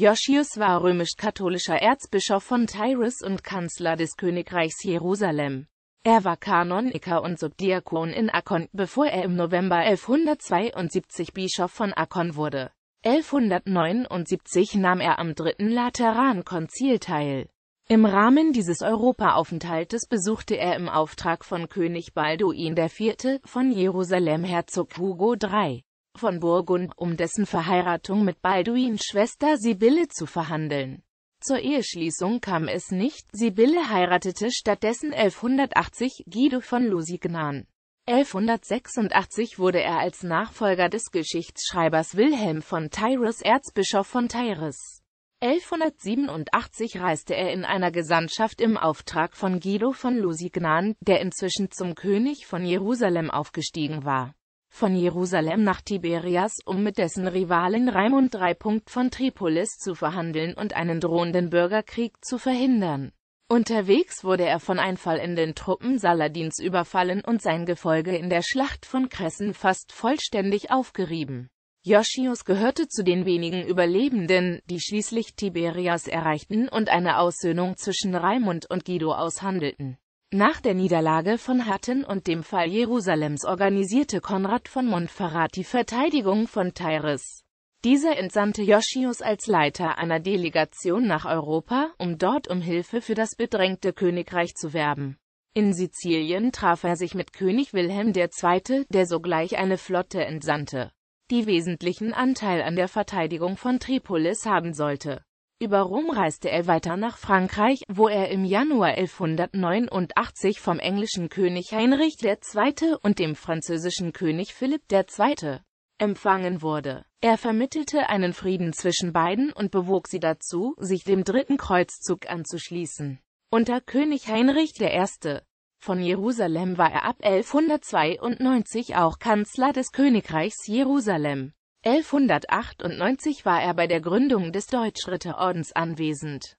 Josius war römisch-katholischer Erzbischof von Tyrus und Kanzler des Königreichs Jerusalem. Er war Kanoniker und Subdiakon in Akon, bevor er im November 1172 Bischof von Akon wurde. 1179 nahm er am Dritten Laterankonzil teil. Im Rahmen dieses Europaaufenthaltes besuchte er im Auftrag von König Balduin IV. von Jerusalem Herzog Hugo III von Burgund, um dessen Verheiratung mit Balduins Schwester Sibylle zu verhandeln. Zur Eheschließung kam es nicht, Sibylle heiratete stattdessen 1180 Guido von Lusignan. 1186 wurde er als Nachfolger des Geschichtsschreibers Wilhelm von Tyrus Erzbischof von Tyrus. 1187 reiste er in einer Gesandtschaft im Auftrag von Guido von Lusignan, der inzwischen zum König von Jerusalem aufgestiegen war von Jerusalem nach Tiberias, um mit dessen Rivalen Raimund III. von Tripolis zu verhandeln und einen drohenden Bürgerkrieg zu verhindern. Unterwegs wurde er von einfallenden Truppen Saladins überfallen und sein Gefolge in der Schlacht von Kressen fast vollständig aufgerieben. Joschius gehörte zu den wenigen Überlebenden, die schließlich Tiberias erreichten und eine Aussöhnung zwischen Raimund und Guido aushandelten. Nach der Niederlage von Hattin und dem Fall Jerusalems organisierte Konrad von Montferrat die Verteidigung von Tyres. Dieser entsandte Joschius als Leiter einer Delegation nach Europa, um dort um Hilfe für das bedrängte Königreich zu werben. In Sizilien traf er sich mit König Wilhelm II., der sogleich eine Flotte entsandte, die wesentlichen Anteil an der Verteidigung von Tripolis haben sollte. Über Rom reiste er weiter nach Frankreich, wo er im Januar 1189 vom englischen König Heinrich II. und dem französischen König Philipp II. empfangen wurde. Er vermittelte einen Frieden zwischen beiden und bewog sie dazu, sich dem dritten Kreuzzug anzuschließen. Unter König Heinrich I. von Jerusalem war er ab 1192 auch Kanzler des Königreichs Jerusalem. 1198 war er bei der Gründung des Deutschritterordens anwesend